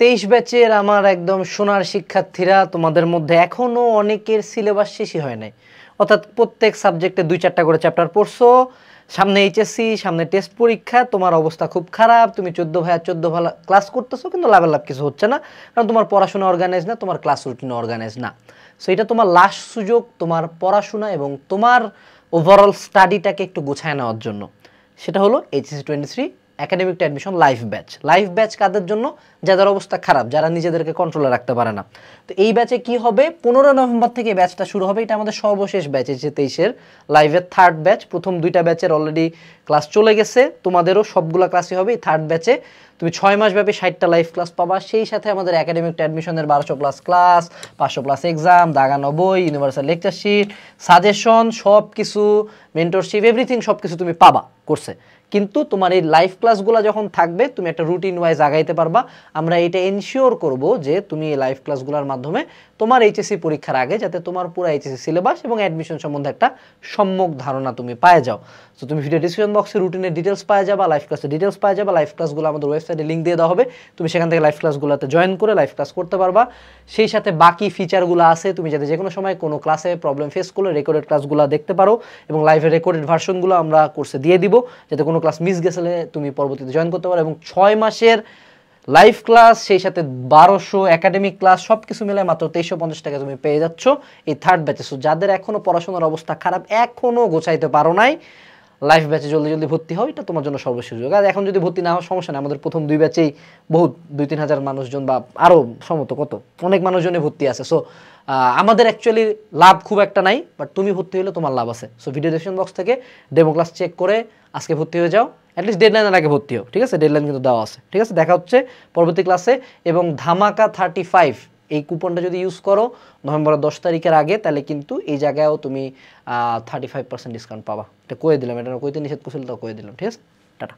তেইশ ব্যাচের আমার একদম সোনার শিক্ষার্থীরা তোমাদের মধ্যে এখনও অনেকের সিলেবাস শেষই হয় নাই অর্থাৎ প্রত্যেক সাবজেক্টে দুই চারটা করে চ্যাপ্টার পড়ছো সামনে এইচএসসি সামনে টেস্ট পরীক্ষা তোমার অবস্থা খুব খারাপ তুমি চোদ্দ ভাইয়া চোদ্দ ভালা ক্লাস করতেছো কিন্তু লাভের লাভ কিছু হচ্ছে না কারণ তোমার পড়াশোনা অর্গানাইজ না তোমার ক্লাস রুটিন অর্গানাইজ না সো এটা তোমার লাস্ট সুযোগ তোমার পড়াশোনা এবং তোমার ওভারঅল স্টাডিটাকে একটু গোছায় নেওয়ার জন্য সেটা হলো HSC twenty three academic admission life batch life batch কাদের জন্য যাদের অবস্থা খারাপ যারা নিজেদেরকে কন্ট্রোলে রাখতে পারে না তো এই ব্যাচে কি হবে পনেরো নভেম্বর থেকে ব্যাচটা শুরু হবে এটা আমাদের সর্বশেষ ব্যাচ এসে তেইশের লাইভের থার্ড ব্যাচ প্রথম দুইটা ব্যাচের অলরেডি ক্লাস চলে গেছে তোমাদেরও সবগুলো ক্লাসই হবে এই থার্ড ব্যাচে তুমি ছয় মাস ব্যাপী ষাটটা লাইভ ক্লাস পাবা সেই সাথে আমাদের একাডেমিক অ্যাডমিশনের বারোশো প্লাস ক্লাস পাঁচশো প্লাস এক্সাম দাগানো বই ইউনিভার্সাল লেকচার সাজেশন সব কিছু মেন্টরশিপ এভরিথিং সব কিছু তুমি পাবা করছে কিন্তু তোমার এই লাইভ ক্লাসগুলো যখন থাকবে তুমি একটা রুটিন ওয়াইজ আগাইতে পারবা আমরা এটা এনশিওর করব যে তুমি এই লাইভ ক্লাসগুলোর মাধ্যমে তোমার এইচএসসি পরীক্ষার আগে যাতে তোমার পুরো এইচএসসি সিলেবাস এবং অ্যাডমিশন সম্বন্ধে একটা সম্যক ধারণা তুমি পায়ে যাও তো তুমি ভিডিও ডিসক্রিপশন বক্সে রুটিনের ডিটেলস পাওয়া যাবা লাইভ ক্লাসের ডিটেলস পাওয়া যাবে লাইভ ক্লাসগুলো আমাদের ওয়েবসাইট ওয়েবসাইটে লিঙ্ক দিয়ে দেওয়া হবে তুমি সেখান থেকে লাইভ ক্লাসগুলোতে জয়েন করে লাইভ ক্লাস করতে পারবা সেই সাথে বাকি ফিচারগুলো আছে তুমি যাতে যে কোনো সময় কোনো ক্লাসে প্রবলেম ফেস করলে রেকর্ডেড ক্লাসগুলো দেখতে পারো এবং লাইভে রেকর্ডেড ভার্সনগুলো আমরা কোর্সে দিয়ে দিব যাতে কোনো ক্লাস মিস গেছিলে তুমি পরবর্তীতে জয়েন করতে পারো এবং ছয় মাসের লাইভ ক্লাস সেই সাথে বারোশো একাডেমিক ক্লাস সব কিছু মিলে মাত্র তেইশশো পঞ্চাশ টাকা তুমি পেয়ে যাচ্ছ এই থার্ড ব্যাচে সো যাদের এখনও পড়াশোনার অবস্থা খারাপ এখনও গোছাইতে পারো নাই লাইফ ব্যাচে জলদি জলদি ভর্তি হয় এটা তোমার জন্য সর্বসুযোগ আর এখন যদি ভর্তি না হওয়ার সমস্যা নেই আমাদের প্রথম দুই ব্যাচেই বহুত দুই তিন হাজার মানুষজন বা আরও সমত কত অনেক মানুষজনে ভর্তি আছে সো আমাদের অ্যাকচুয়ালি লাভ খুব একটা নাই বাট তুমি ভর্তি হলে তোমার লাভ আছে সো ভিডিও ডিসক্রিপশন বক্স থেকে ডেমো ক্লাস চেক করে আজকে ভর্তি হয়ে যাও অ্যাটলিস্ট ডেড লাইনের আগে ভর্তি হও ঠিক আছে ডেড লাইন কিন্তু দেওয়া আছে ঠিক আছে দেখা হচ্ছে পরবর্তী ক্লাসে এবং ধামাকা থার্টি ফাইভ এই কুপনটা যদি ইউজ করো নভেম্বরের দশ তারিখের আগে তাহলে কিন্তু এই জায়গায়ও তুমি থার্টি ফাইভ পার্সেন্ট ডিসকাউন্ট পাবা এটা কয়ে দিলাম এটা কইতে নিষেধ করছিল তো কয়ে দিলাম ঠিক আছে টাটা